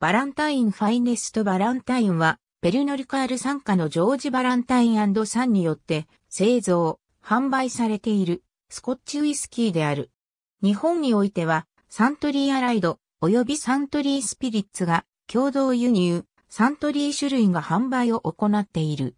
バランタインファイネストバランタインは、ペルノルカール参加のジョージ・バランタインサンによって製造、販売されているスコッチウイスキーである。日本においてはサントリーアライド及びサントリースピリッツが共同輸入、サントリー種類が販売を行っている。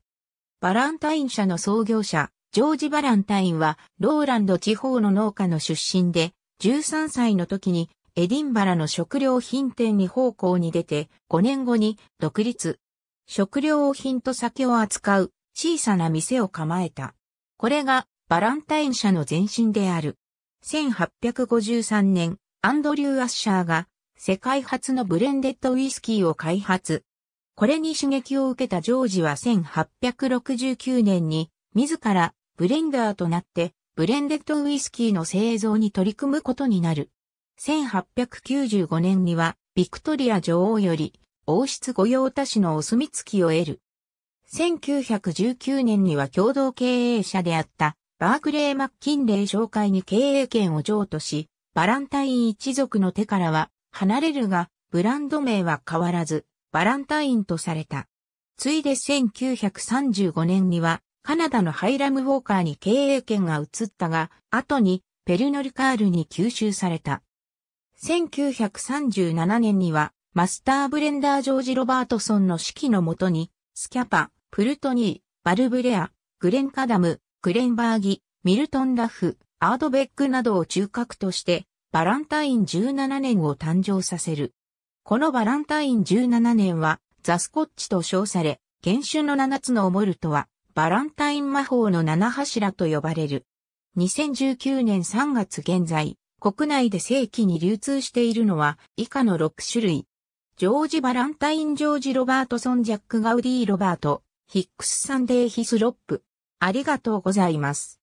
バランタイン社の創業者、ジョージ・バランタインはローランド地方の農家の出身で13歳の時にエディンバラの食料品店に方向に出て、5年後に独立。食料品と酒を扱う小さな店を構えた。これがバランタイン社の前身である。1853年、アンドリュー・アッシャーが世界初のブレンデッドウイスキーを開発。これに刺激を受けたジョージは1869年に自らブレンダーとなってブレンデッドウイスキーの製造に取り組むことになる。1895年には、ビクトリア女王より、王室御用達のお墨付きを得る。1919年には共同経営者であった、バークレー・マッキンレー紹介に経営権を譲渡し、バランタイン一族の手からは離れるが、ブランド名は変わらず、バランタインとされた。ついで1935年には、カナダのハイラム・ウォーカーに経営権が移ったが、後にペルノルカールに吸収された。1937年には、マスターブレンダージョージ・ロバートソンの指揮のもとに、スキャパ、プルトニー、バルブレア、グレンカダム、グレンバーギ、ミルトン・ラフ、アードベックなどを中核として、バランタイン17年を誕生させる。このバランタイン17年は、ザ・スコッチと称され、原種の7つのオモルトは、バランタイン魔法の7柱と呼ばれる。2019年3月現在、国内で正規に流通しているのは以下の6種類。ジョージ・バランタイン・ジョージ・ロバートソン・ジャック・ガウディ・ロバート、ヒックス・サンデー・ヒスロップ。ありがとうございます。